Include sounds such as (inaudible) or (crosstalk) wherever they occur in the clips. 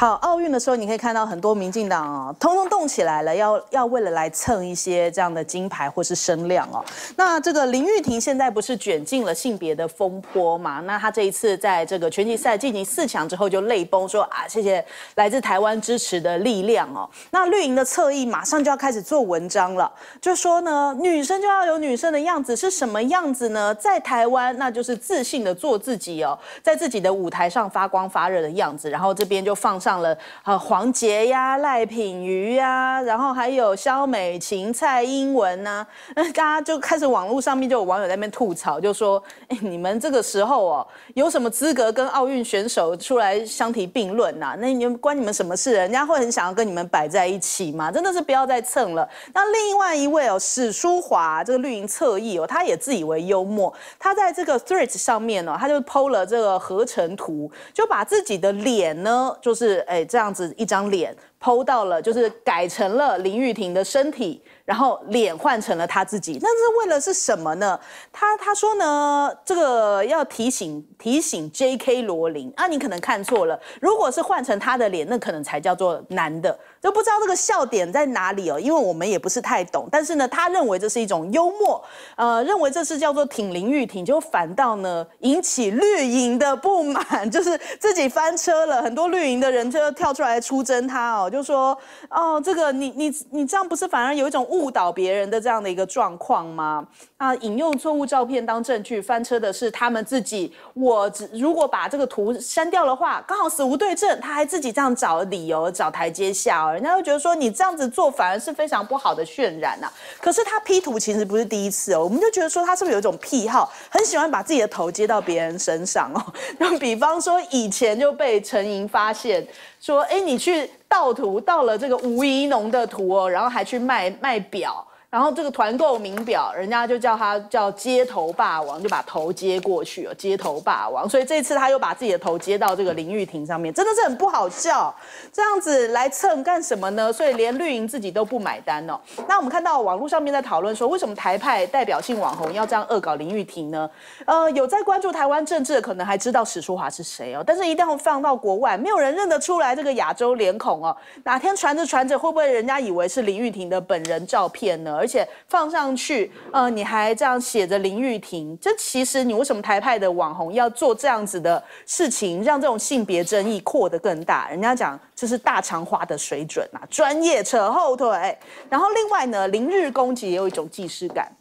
好，奥运的时候，你可以看到很多民进党啊，通通动起来了，要要为了来蹭一些这样的金牌或是声量哦。那这个林玉婷现在不是卷进了性别的风波嘛？那她这一次在这个拳击赛进行四强之后就泪崩，说啊，谢谢来自台湾支持的力量哦。那绿营的侧翼马上就要开始做文章了，就说呢，女生就要有女生的样子，是什么样子呢？在台湾那就是自信的做自己哦，在自己的舞台上发光发热的样子，然后这边就放上。上了呃黄杰呀、赖品瑜呀，然后还有肖美琴、蔡英文呐，那 (laughs) 大家就开始网络上面就有网友在那边吐槽，就说：“哎，你们这个时候哦，有什么资格跟奥运选手出来相提并论呐？那你们关你们什么事？人家会很想要跟你们摆在一起吗？真的是不要再蹭了。”那另外一位哦，史书华这个绿营侧翼哦，他也自以为幽默，他在这个 Threads 上面哦，他就剖了这个合成图，就把自己的脸呢，就是。哎，这样子一张脸。剖到了，就是改成了林玉婷的身体，然后脸换成了他自己。那是为了是什么呢？他他说呢，这个要提醒提醒 J.K. 罗琳。啊，你可能看错了。如果是换成他的脸，那可能才叫做男的。就不知道这个笑点在哪里哦，因为我们也不是太懂。但是呢，他认为这是一种幽默，呃，认为这是叫做挺林玉婷，就反倒呢引起绿营的不满，就是自己翻车了很多绿营的人就跳出来出征他哦。就说哦，这个你你你这样不是反而有一种误导别人的这样的一个状况吗？啊，引用错误照片当证据，翻车的是他们自己。我只如果把这个图删掉的话，刚好死无对证，他还自己这样找理由找台阶下哦。人家都觉得说你这样子做反而是非常不好的渲染呐。可是他 P 图其实不是第一次哦，我们就觉得说他是不是有一种癖好，很喜欢把自己的头接到别人身上哦。那 (laughs) 比方说以前就被陈莹发现说，哎，你去。盗图盗了这个吴怡农的图哦，然后还去卖卖表。然后这个团购名表，人家就叫他叫街头霸王，就把头接过去了，街头霸王。所以这次他又把自己的头接到这个林玉婷上面，真的是很不好笑。这样子来蹭干什么呢？所以连绿营自己都不买单哦。那我们看到网络上面在讨论说，为什么台派代表性网红要这样恶搞林玉婷呢？呃，有在关注台湾政治的可能还知道史书华是谁哦，但是一定要放到国外，没有人认得出来这个亚洲脸孔哦。哪天传着传着，会不会人家以为是林玉婷的本人照片呢？而且放上去，呃，你还这样写着林玉婷，这其实你为什么台派的网红要做这样子的事情，让这种性别争议扩得更大？人家讲这是大肠花的水准啊，专业扯后腿。然后另外呢，零日攻击也有一种既视感。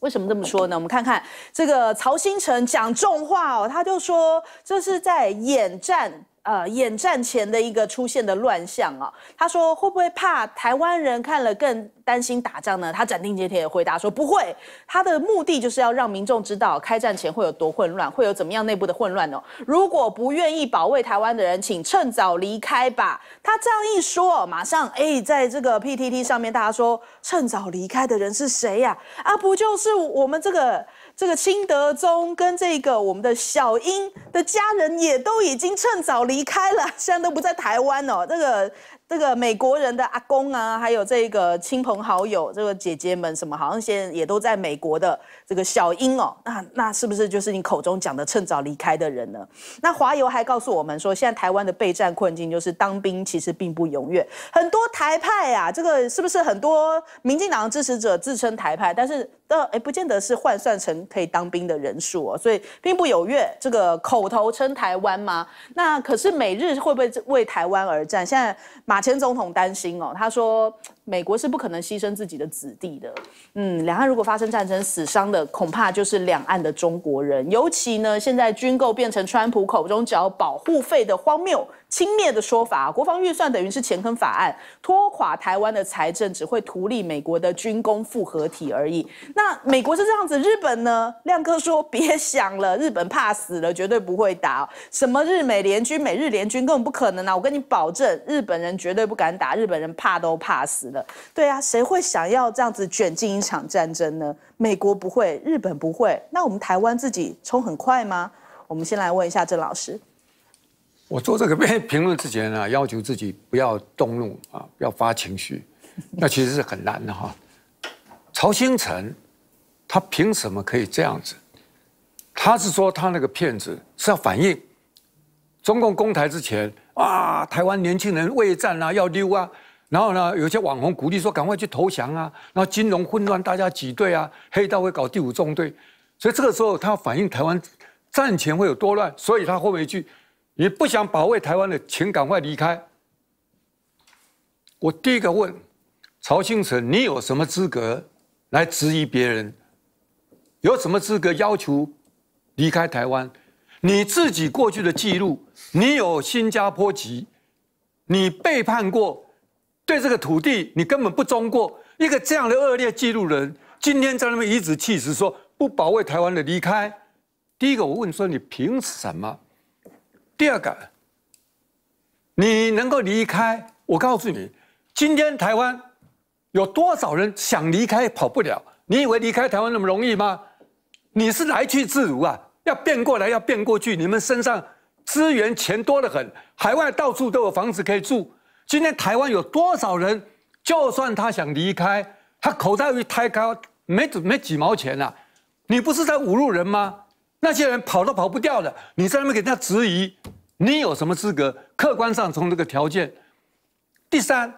为什么这么说呢？我们看看这个曹新成讲重话哦，他就说这是在演战。呃，演战前的一个出现的乱象啊，他说会不会怕台湾人看了更担心打仗呢？他斩钉截铁的回答说不会，他的目的就是要让民众知道开战前会有多混乱，会有怎么样内部的混乱哦。如果不愿意保卫台湾的人，请趁早离开吧。他这样一说，马上哎，在这个 PTT 上面，大家说趁早离开的人是谁呀？啊，不就是我们这个。这个清德宗跟这个我们的小英的家人也都已经趁早离开了，现在都不在台湾哦。这个。这个美国人的阿公啊，还有这个亲朋好友，这个姐姐们什么，好像现在也都在美国的这个小英哦，那那是不是就是你口中讲的趁早离开的人呢？那华友还告诉我们说，现在台湾的备战困境就是当兵其实并不踊跃，很多台派啊，这个是不是很多民进党支持者自称台派，但是的哎不见得是换算成可以当兵的人数哦，所以并不踊跃，这个口头称台湾吗？那可是美日会不会为台湾而战？现在马。前总统担心哦，他说：“美国是不可能牺牲自己的子弟的。”嗯，两岸如果发生战争，死伤的恐怕就是两岸的中国人。尤其呢，现在军购变成川普口中缴保护费的荒谬。轻蔑的说法，国防预算等于是前坑法案，拖垮台湾的财政，只会图利美国的军工复合体而已。那美国是这样子，日本呢？亮哥说别想了，日本怕死了，绝对不会打什么日美联军、美日联军，根本不可能啊！我跟你保证，日本人绝对不敢打，日本人怕都怕死了。对啊，谁会想要这样子卷进一场战争呢？美国不会，日本不会，那我们台湾自己冲很快吗？我们先来问一下郑老师。我做这个 (laughs) 评论之前呢，要求自己不要动怒啊，不要发情绪，那其实是很难的哈。曹星辰，他凭什么可以这样子？他是说他那个骗子是要反映中共攻台之前啊，台湾年轻人畏战啊要溜啊，然后呢，有些网红鼓励说赶快去投降啊，然后金融混乱，大家挤兑啊，黑道会搞第五纵队，所以这个时候他反映台湾战前会有多乱，所以他后面一句。你不想保卫台湾的，请赶快离开。我第一个问曹星辰，你有什么资格来质疑别人？有什么资格要求离开台湾？你自己过去的记录，你有新加坡籍，你背叛过，对这个土地你根本不忠过。一个这样的恶劣记录人，今天在那边颐指气使说不保卫台湾的离开，第一个我问说：你凭什么？第二个，你能够离开？我告诉你，今天台湾有多少人想离开跑不了？你以为离开台湾那么容易吗？你是来去自如啊！要变过来要变过去，你们身上资源钱多得很，海外到处都有房子可以住。今天台湾有多少人，就算他想离开，他口袋一太高，没没几毛钱啊？你不是在侮辱人吗？那些人跑都跑不掉的，你在那边给他质疑，你有什么资格？客观上从这个条件，第三，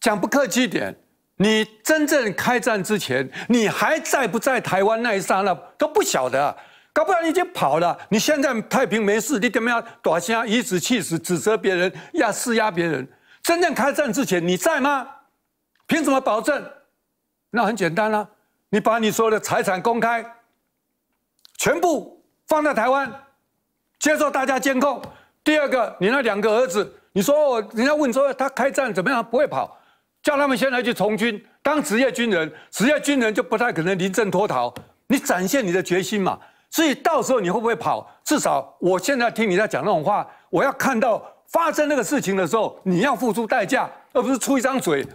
讲不客气点，你真正开战之前，你还在不在台湾那一刹那都不晓得，搞不好你就跑了。你现在太平没事，你怎么样？大下以指气使，指责别人，要施压别人。真正开战之前，你在吗？凭什么保证？那很简单啦，你把你所有的财产公开。全部放在台湾，接受大家监控。第二个，你那两个儿子，你说人家问说他开战怎么样，不会跑，叫他们先来去从军，当职业军人，职业军人就不太可能临阵脱逃。你展现你的决心嘛，所以到时候你会不会跑？至少我现在听你在讲那种话，我要看到发生那个事情的时候，你要付出代价，而不是出一张嘴。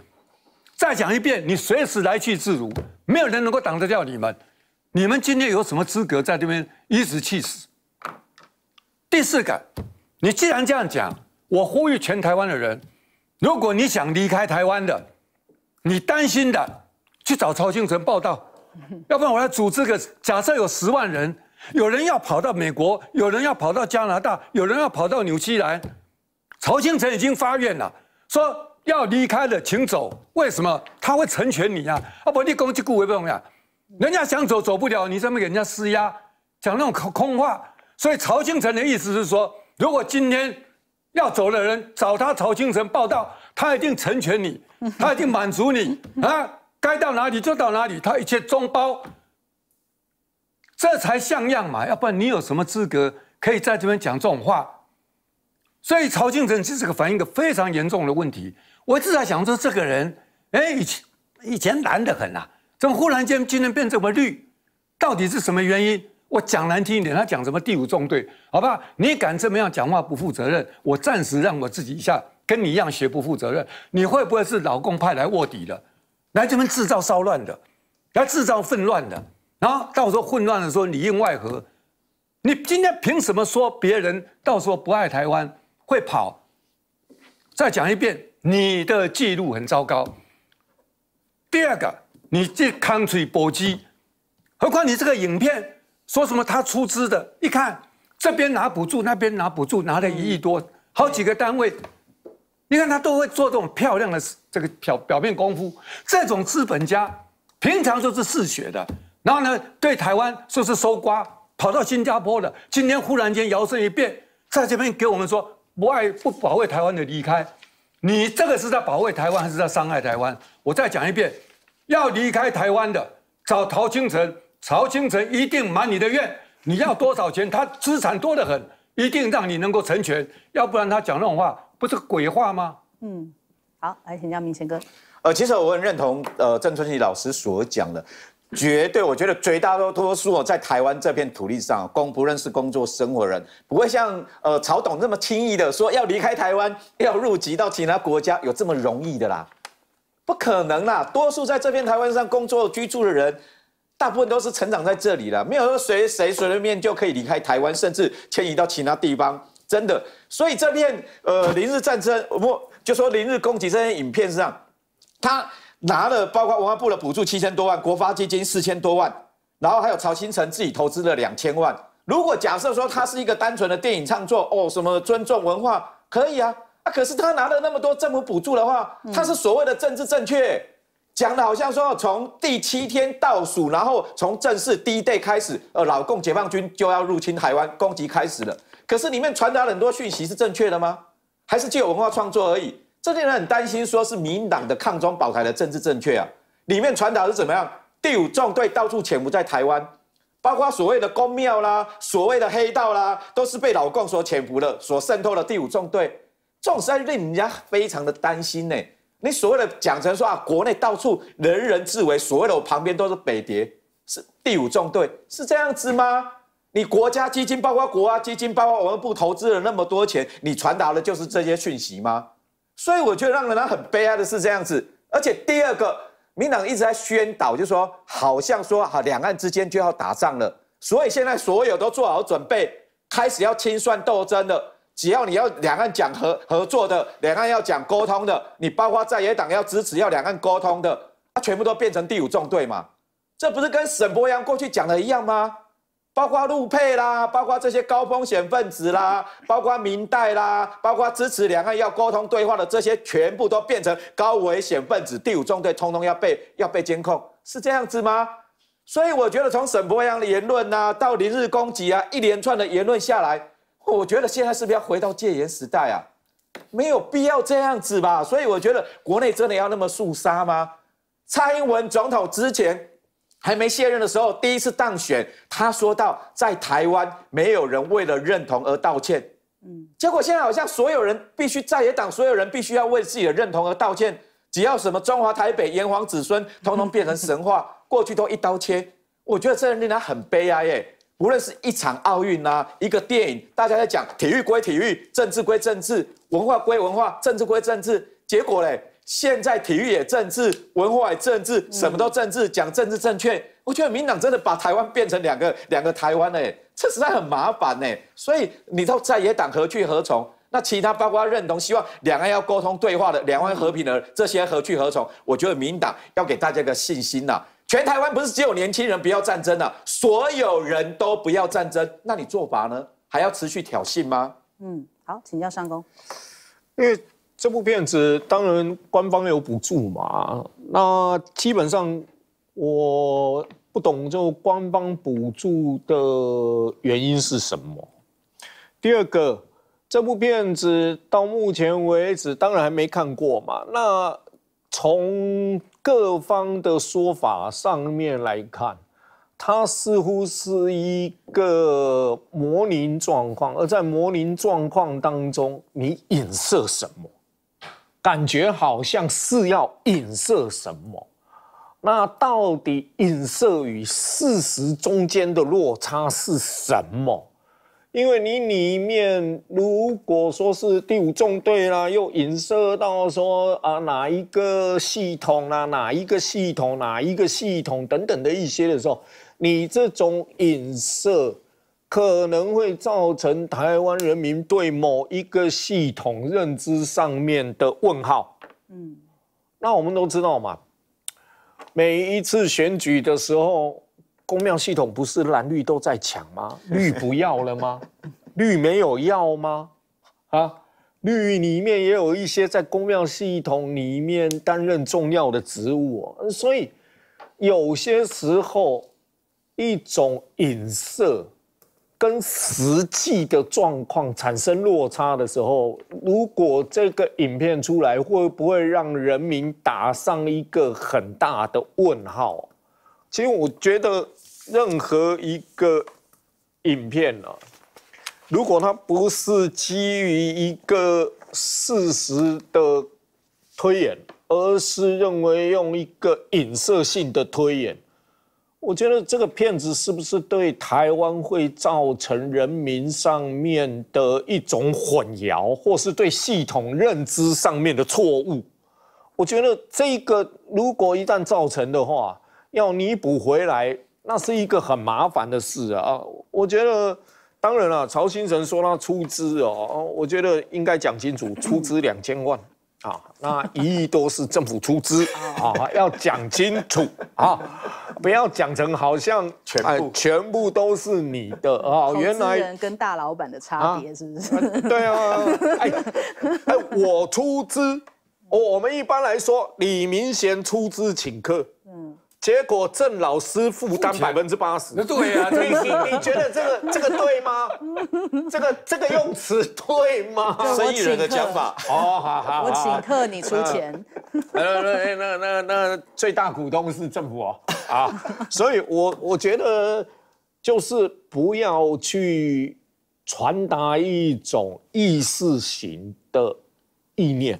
再讲一遍，你随时来去自如，没有人能够挡得掉你们。你们今天有什么资格在这边颐指气使？第四个，你既然这样讲，我呼吁全台湾的人，如果你想离开台湾的，你担心的去找曹庆城报道，(laughs) 要不然我来组织个假设有十万人，有人要跑到美国，有人要跑到加拿大，有人要跑到纽西兰，曹庆城已经发愿了，说要离开的请走，为什么他会成全你呀？啊不，你攻击顾维不怎么人家想走走不了，你这么给人家施压，讲那种空空话。所以曹庆成的意思是说，如果今天要走的人找他曹庆成报道，他一定成全你，(laughs) 他一定满足你啊，该到哪里就到哪里，他一切中包，这才像样嘛。要不然你有什么资格可以在这边讲这种话？所以曹庆成其实个反映一个非常严重的问题。我一直在想说，这个人哎，以前以前难得很呐。怎么忽然间今天变这么绿？到底是什么原因？我讲难听一点，他讲什么第五纵队？好吧，你敢这么样讲话不负责任？我暂时让我自己一下跟你一样学不负责任。你会不会是老共派来卧底的，来这边制造骚乱的，来制造混乱的？然后到时候混乱的时候里应外合，你今天凭什么说别人到时候不爱台湾会跑？再讲一遍，你的记录很糟糕。第二个。你这 country 搏击，何况你这个影片说什么他出资的？一看这边拿补助，那边拿补助，拿了一亿多，好几个单位。你看他都会做这种漂亮的这个表表面功夫。这种资本家平常就是嗜血的，然后呢，对台湾说是收刮，跑到新加坡的，今天忽然间摇身一变，在这边给我们说不爱不保卫台湾的离开。你这个是在保卫台湾，还是在伤害台湾？我再讲一遍。要离开台湾的，找陶清城，陶清城一定满你的愿。你要多少钱？他资产多得很，一定让你能够成全。要不然他讲那种话，不是鬼话吗？嗯，好，来请教明贤哥。呃，其实我很认同呃郑春喜老师所讲的，绝对，我觉得绝大多数哦，在台湾这片土地上，工不论是工作生活人，不会像呃曹董那么轻易的说要离开台湾，要入籍到其他国家，有这么容易的啦。不可能啦！多数在这片台湾上工作居住的人，大部分都是成长在这里了，没有说随谁随便便就可以离开台湾，甚至迁移到其他地方。真的，所以这片呃零日战争不就说零日攻击这些影片上，他拿了包括文化部的补助七千多万，国发基金四千多万，然后还有曹新成自己投资了两千万。如果假设说他是一个单纯的电影创作哦，什么尊重文化可以啊？可是他拿了那么多政府补助的话，他是所谓的政治正确，讲的好像说从第七天倒数，然后从正式第一 day 开始，呃，老共解放军就要入侵台湾，攻击开始了。可是里面传达很多讯息是正确的吗？还是借有文化创作而已？这些人很担心，说是民党的抗中保台的政治正确啊，里面传达是怎么样？第五纵队到处潜伏在台湾，包括所谓的公庙啦，所谓的黑道啦，都是被老共所潜伏的、所渗透的第五纵队。这种事还令人家非常的担心呢。你所谓的讲成说啊，国内到处人人自危，所谓的我旁边都是北谍，是第五纵队，是这样子吗？你国家基金包括国家基金包括我们部投资了那么多钱，你传达的就是这些讯息吗？所以我觉得让人家很悲哀的是这样子。而且第二个，民党一直在宣导，就是说好像说啊，两岸之间就要打仗了，所以现在所有都做好准备，开始要清算斗争了。只要你要两岸讲合合作的，两岸要讲沟通的，你包括在野党要支持要两岸沟通的，他全部都变成第五纵队嘛？这不是跟沈博阳过去讲的一样吗？包括陆配啦，包括这些高风险分子啦，包括明代啦，包括支持两岸要沟通对话的这些，全部都变成高危险分子，第五纵队通通要被要被监控，是这样子吗？所以我觉得从沈博阳的言论啊，到连日攻击啊，一连串的言论下来。我觉得现在是不是要回到戒严时代啊？没有必要这样子吧。所以我觉得国内真的要那么肃杀吗？蔡英文总统之前还没卸任的时候，第一次当选，他说到在台湾没有人为了认同而道歉。嗯，结果现在好像所有人必须在野党，所有人必须要为自己的认同而道歉。只要什么中华台北炎黄子孙，统统变成神话，(laughs) 过去都一刀切。我觉得这令他很悲哀耶。不论是一场奥运呐，一个电影，大家在讲体育归体育，政治归政治，文化归文化，政治归政治。结果嘞，现在体育也政治，文化也政治，什么都政治，讲政治正确。我觉得民党真的把台湾变成两个两个台湾了，哎，这实在很麻烦呢。所以你到在野党何去何从？那其他包括认同希望两岸要沟通对话的、两岸和平的这些何去何从？我觉得民党要给大家个信心呐。全台湾不是只有年轻人不要战争了，所有人都不要战争，那你做法呢？还要持续挑衅吗？嗯，好，请教上工。因为这部片子当然官方有补助嘛，那基本上我不懂，就官方补助的原因是什么？第二个，这部片子到目前为止当然还没看过嘛，那。从各方的说法上面来看，它似乎是一个模棱状况，而在模棱状况当中，你影射什么？感觉好像是要影射什么？那到底影射与事实中间的落差是什么？因为你里面如果说是第五纵队啦，又影射到说啊哪一个系统啦，哪一个系统，哪一个系统等等的一些的时候，你这种影射可能会造成台湾人民对某一个系统认知上面的问号。嗯，那我们都知道嘛，每一次选举的时候。公庙系统不是蓝绿都在抢吗？(laughs) 绿不要了吗？(laughs) 绿没有要吗？啊，绿里面也有一些在公庙系统里面担任重要的职务，所以有些时候一种影射跟实际的状况产生落差的时候，如果这个影片出来，会不会让人民打上一个很大的问号？其实我觉得，任何一个影片呢，如果它不是基于一个事实的推演，而是认为用一个隐射性的推演，我觉得这个片子是不是对台湾会造成人民上面的一种混淆，或是对系统认知上面的错误？我觉得这个如果一旦造成的话，要弥补回来，那是一个很麻烦的事啊！我觉得，当然了，曹新成说他出资哦，我觉得应该讲清楚，出资两千万啊，那一亿多是政府出资啊，要讲清楚啊，不要讲成好像全部全部都是你的啊！原来人跟大老板的差别是不是？对啊，哎哎，我出资，我们一般来说，李明贤出资请客。结果郑老师负担百分之八十。对啊，你你觉得这个这个对吗？这个这个用词对吗？(laughs) 生意人的讲法。哦，好好好。我请客，你出钱。那那那那最大股东是政府啊！(laughs) 啊，所以我我觉得就是不要去传达一种意识形的意念。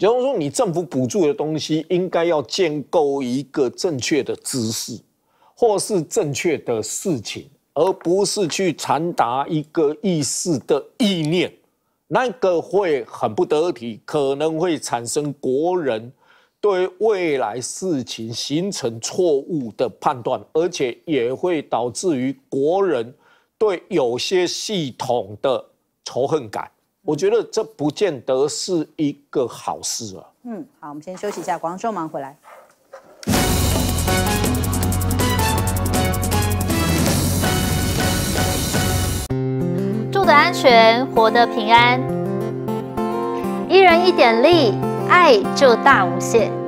假如说你政府补助的东西，应该要建构一个正确的知识，或是正确的事情，而不是去传达一个意思的意念，那个会很不得体，可能会产生国人对未来事情形成错误的判断，而且也会导致于国人对有些系统的仇恨感。我觉得这不见得是一个好事啊。嗯，好，我们先休息一下，广州忙回来。住得安全，活得平安，一人一点力，爱就大无限。